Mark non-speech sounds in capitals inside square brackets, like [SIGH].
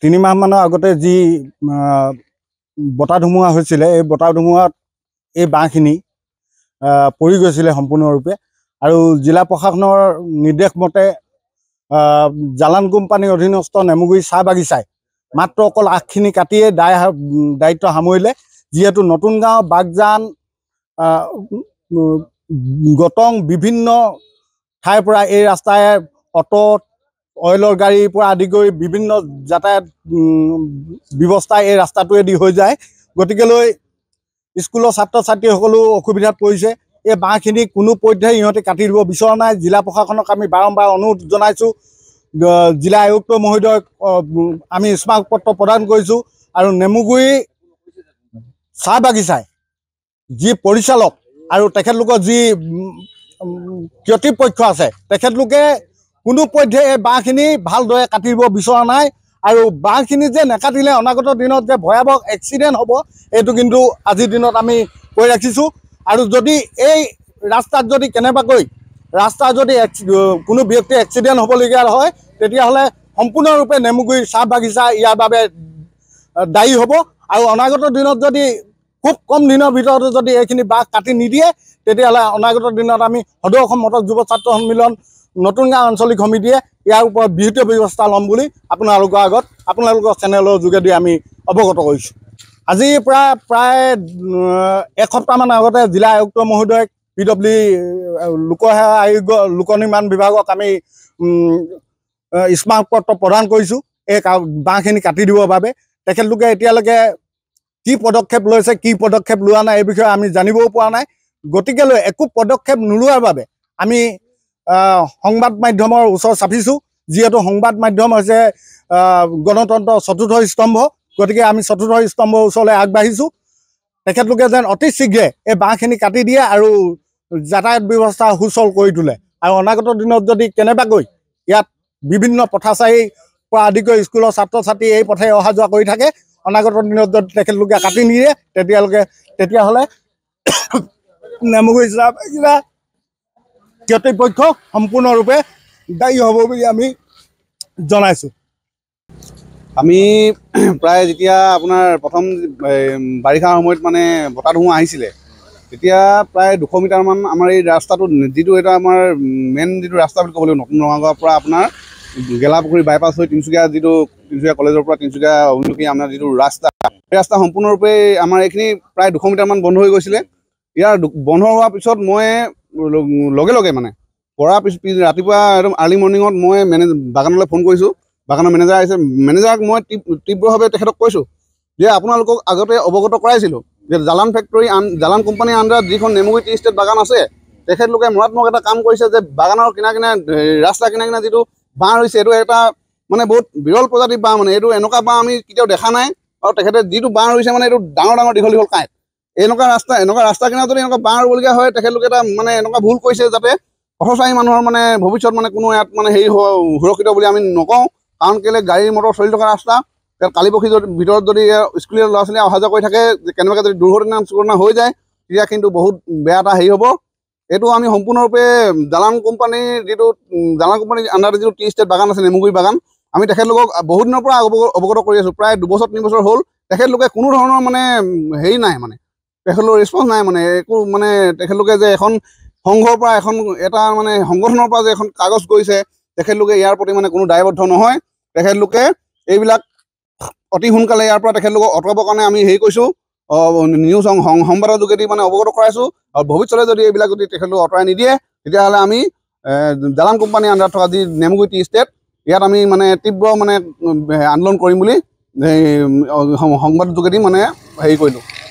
তিনি মাহমানৰ আগতে যি বতাহ ধুমুহা হৈছিলে এই বতাহ ধুমুহাত এই বাঁহখিনি পৰি গৈছিলে সম্পূৰ্ণৰূপে আৰু জিলা প্ৰশাসনৰ নিৰ্দেশ মতে জালান কোম্পানীৰ অধীনস্থ নেমুগুৰি চাহ বাগিচাই মাত্ৰ অকল আগখিনি কাটিয়ে দায় দায়িত্ব সামৰিলে যিহেতু নতুন গাঁও বাগজান গটং বিভিন্ন ঠাইৰ পৰা এই ৰাস্তাই অট' অইলৰ গাড়ীৰ পৰা আদি কৰি বিভিন্ন যাতায়াত ব্যৱস্থা এই ৰাস্তাটোৱেদি হৈ যায় গতিকেলৈ স্কুলৰ ছাত্ৰ ছাত্ৰীসকলো অসুবিধাত পৰিছে এই বাঁহখিনি কোনো পৰ্যায়ে ইহঁতে কাটি দিব বিচৰা নাই জিলা প্ৰশাসনক আমি বাৰম্বাৰ অনুৰোধ জনাইছোঁ জিলা আয়ুক্ত মহোদয়ক আমি স্মাৰক পত্ৰ প্ৰদান কৰিছোঁ আৰু নেমুগুৰি চাহ বাগিচাই যি পৰিচালক আৰু তেখেতলোকৰ যি ক্ষতিপক্ষ আছে তেখেতলোকে কোনো পধ্যে এই বাঁহখিনি ভালদৰে কাটিব বিচৰা নাই আৰু বাঁহখিনি যে নাকাটিলে অনাগত দিনত যে ভয়াৱহ এক্সিডেণ্ট হ'ব এইটো কিন্তু আজিৰ দিনত আমি কৈ ৰাখিছোঁ আৰু যদি এই ৰাস্তাত যদি কেনেবাকৈ ৰাস্তাত যদি কোনো ব্যক্তি এক্সিডেণ্ট হ'বলগীয়া হয় তেতিয়াহ'লে সম্পূৰ্ণৰূপে নেমুগুৰি চাহ বাগিচা ইয়াৰ বাবে দায়ী হ'ব আৰু অনাগত দিনত যদি খুব কম দিনৰ ভিতৰতে যদি এইখিনি বাঘ কাটি নিদিয়ে তেতিয়াহ'লে অনাগত দিনত আমি সদৌ অসম মটক যুৱ ছাত্ৰ সন্মিলন নতুন গাঁও আঞ্চলিক সমিতিয়ে ইয়াৰ ওপৰত বিহিত ব্যৱস্থা ল'ম বুলি আপোনালোকৰ আগত আপোনালোকৰ চেনেলৰ যোগেদি আমি অৱগত কৰিছোঁ আজি প্ৰায় প্ৰায় এসপ্তাহমান আগতে জিলা আয়ুক্ত মহোদয়ক পি ডব্লিউ লোকসেৱা আয়োগ লোক নিৰ্মাণ বিভাগক আমি স্মাৰক পত্ৰ প্ৰদান কৰিছোঁ এই বাঁহখিনি কাটি দিবৰ বাবে তেখেতলোকে এতিয়ালৈকে কি পদক্ষেপ লৈছে কি পদক্ষেপ লোৱা নাই এই বিষয়ে আমি জানিবও পৰা নাই গতিকেলৈ একো পদক্ষেপ নোলোৱাৰ বাবে আমি সংবাদ মাধ্যমৰ ওচৰ চাপিছোঁ যিহেতু সংবাদ মাধ্যম হৈছে গণতন্ত্ৰ চতুৰ্থ স্তম্ভ গতিকে আমি চতুৰ্থ স্তম্ভৰ ওচৰলৈ আগবাঢ়িছোঁ তেখেতলোকে যেন অতি শীঘ্ৰে এই বাঁহখিনি কাটি দিয়ে আৰু যাতায়াত ব্যৱস্থা সুচল কৰি তোলে আৰু অনাগত দিনত যদি কেনেবাকৈ ইয়াত বিভিন্ন পথাচাৰী পৰা আদি কৰি স্কুলৰ ছাত্ৰ ছাত্ৰী এই পথে অহা যোৱা কৰি থাকে অনাগত দিনত যদি তেখেতলোকে কাটি নিদিয়ে তেতিয়ালৈকে তেতিয়াহ'লে [COUGHS] নেমুগুৰি জিলাবাসীৰা কৰ্তৃপক্ষ সম্পূৰ্ণৰূপে দায়ী হব বুলি আমি জনাইছোঁ আমি প্ৰায় যেতিয়া আপোনাৰ প্ৰথম বাৰিষাৰ সময়ত মানে বতাহ ধুমুহা আহিছিলে তেতিয়া প্ৰায় দুশ মিটাৰমান আমাৰ এই ৰাস্তাটো যিটো এটা আমাৰ মেইন যিটো ৰাস্তা বুলি ক'ব লাগিব নতুন পৰা আপোনাৰ নগাঁওয়াৰ আপনাৰ গেলাপুখুৰী বাইপাস হয়ে তিনচুকিয়া যদি তিনচুকিয়া কলেজেৰ তিনচুকিয়া অভিমুখী যিটো ৰাস্তা সেই ৰাস্তা সম্পূৰ্ণৰূপে আমাৰ এইখিনি প্ৰায় দুশ মিটাৰমান বন্ধ হৈ গৈছিলে ইয়াৰ বন্ধ হোৱাৰ পিছত মই লগে লগে মানে কৰা পিছ ৰাতিপুৱা একদম আৰ্লি মৰ্ণিঙত মই মেনেজ বাগানলৈ ফোন কৰিছোঁ বাগানৰ মেনেজাৰ আহিছে মেনেজাৰক মই তীব্ৰভাৱে তেখেতক কৈছোঁ যে আপোনালোকক আগতে অৱগত কৰাইছিলোঁ যে জালান ফেক্টৰী আন জালান কোম্পানীৰ আণ্ডাৰত যিখন নেমুগুৰি টি ষ্টেট বাগান আছে তেখেতলোকে মৰাত্মক এটা কাম কৰিছে যে বাগানৰ কিনা কিনা ৰাস্তা কিনা কিনা যিটো বাঁহ হৈছে এইটো এটা মানে বহুত বিৰল প্ৰজাতিৰ বাঁহ মানে এইটো এনেকুৱা বাঁহ আমি কেতিয়াও দেখা নাই আৰু তেখেতে যিটো বাঁহ ৰৈছে মানে এইটো ডাঙৰ ডাঙৰ দীঘল দীঘল কাঁইট এনেকুৱা ৰাস্তা এনেকুৱা ৰাস্তা কিনাৰত যদি এনেকুৱা বাঁহ ৰুবলগীয়া হয় তেখেতলোকে এটা মানে এনেকুৱা ভুল কৰিছে যাতে সচৰাচৰী মানুহৰ মানে ভৱিষ্যত মানে কোনো ইয়াত মানে হেৰি সুৰক্ষিত বুলি আমি নকওঁ কাৰণ কেলৈ গাড়ী মটৰ চলি থকা ৰাস্তা তাত কালি পৰখি যদি ভিতৰত যদি স্কুলীয়া ল'ৰা ছোৱালীয়ে অহা যোৱা কৰি থাকে যে কেনেবাকৈ যদি দুৰ্ঘটনা চুঘটনা হৈ যায় তেতিয়া কিন্তু বহুত বেয়া এটা হেৰি হ'ব এইটো আমি সম্পূৰ্ণৰূপে জালান কোম্পানীৰ যিটো জালান কোম্পানীৰ আণ্ডাৰত যিটো টি ষ্টেট বাগান আছে নেমুগুৰি বাগান আমি তেখেতলোকক বহুদিনৰ পৰা অৱগত কৰি আছোঁ প্ৰায় দুবছৰ তিনিবছৰ হ'ল তেখেতলোকে কোনো ধৰণৰ মানে হেৰি নাই মানে তেখেতলোকৰ ৰেচপন্স নাই মানে একো মানে তেখেতলোকে যে এখন সংঘৰ পৰা এখন এটা মানে সংগঠনৰ পৰা যে এখন কাগজ গৈছে তেখেতলোকে ইয়াৰ প্ৰতি মানে কোনো দায়বদ্ধ নহয় তেখেতলোকে এইবিলাক অতি সোনকালে ইয়াৰ পৰা তেখেতলোকক আঁতৰাবৰ কাৰণে আমি হেৰি কৰিছোঁ নিউজ সংবাদৰ যোগেদি মানে অৱগত কৰাইছোঁ আৰু ভৱিষ্যতে যদি এইবিলাক যদি তেখেতলোকে আঁতৰাই নিদিয়ে তেতিয়াহ'লে আমি দালান কোম্পানীৰ আণ্ডাৰত থকা যি নেমুগুটি ষ্টেট ইয়াত আমি মানে তীব্ৰ মানে আন্দোলন কৰিম বুলি সংবাদৰ যোগেদি মানে হেৰি কৰিলোঁ